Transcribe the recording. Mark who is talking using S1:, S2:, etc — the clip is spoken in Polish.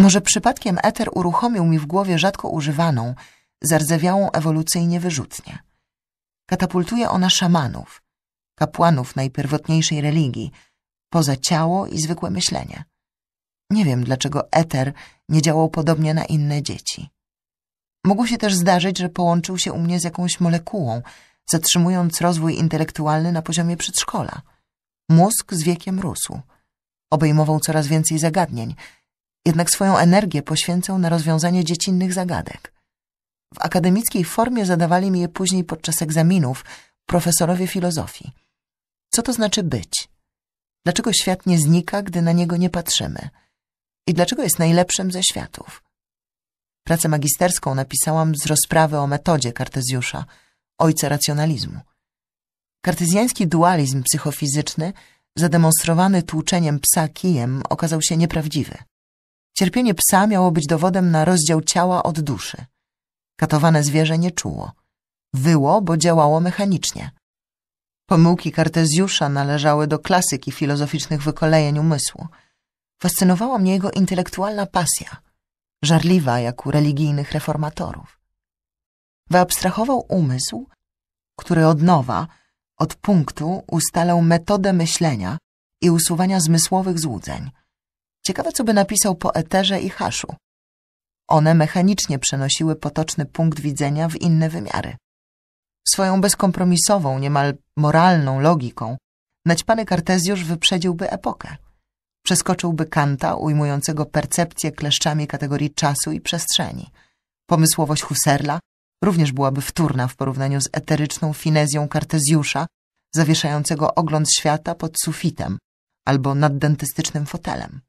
S1: Może przypadkiem eter uruchomił mi w głowie rzadko używaną, zardzewiałą ewolucyjnie wyrzutnię. Katapultuje ona szamanów, kapłanów najpierwotniejszej religii, poza ciało i zwykłe myślenie. Nie wiem, dlaczego eter nie działał podobnie na inne dzieci. Mogło się też zdarzyć, że połączył się u mnie z jakąś molekułą, zatrzymując rozwój intelektualny na poziomie przedszkola. Mózg z wiekiem rósł. Obejmował coraz więcej zagadnień – jednak swoją energię poświęcał na rozwiązanie dziecinnych zagadek. W akademickiej formie zadawali mi je później podczas egzaminów profesorowie filozofii. Co to znaczy być? Dlaczego świat nie znika, gdy na niego nie patrzymy? I dlaczego jest najlepszym ze światów? Pracę magisterską napisałam z rozprawy o metodzie Kartezjusza, ojca racjonalizmu. Kartezjański dualizm psychofizyczny, zademonstrowany tłuczeniem psa kijem, okazał się nieprawdziwy. Cierpienie psa miało być dowodem na rozdział ciała od duszy. Katowane zwierzę nie czuło. Wyło, bo działało mechanicznie. Pomyłki Kartezjusza należały do klasyki filozoficznych wykolejeń umysłu. Fascynowała mnie jego intelektualna pasja, żarliwa jak u religijnych reformatorów. Wyabstrahował umysł, który od nowa, od punktu ustalał metodę myślenia i usuwania zmysłowych złudzeń – Ciekawe, co by napisał po eterze i haszu. One mechanicznie przenosiły potoczny punkt widzenia w inne wymiary. Swoją bezkompromisową, niemal moralną logiką naćpany Kartezjusz wyprzedziłby epokę. Przeskoczyłby Kanta ujmującego percepcję kleszczami kategorii czasu i przestrzeni. Pomysłowość Husserla również byłaby wtórna w porównaniu z eteryczną finezją Kartezjusza, zawieszającego ogląd świata pod sufitem albo nad dentystycznym fotelem.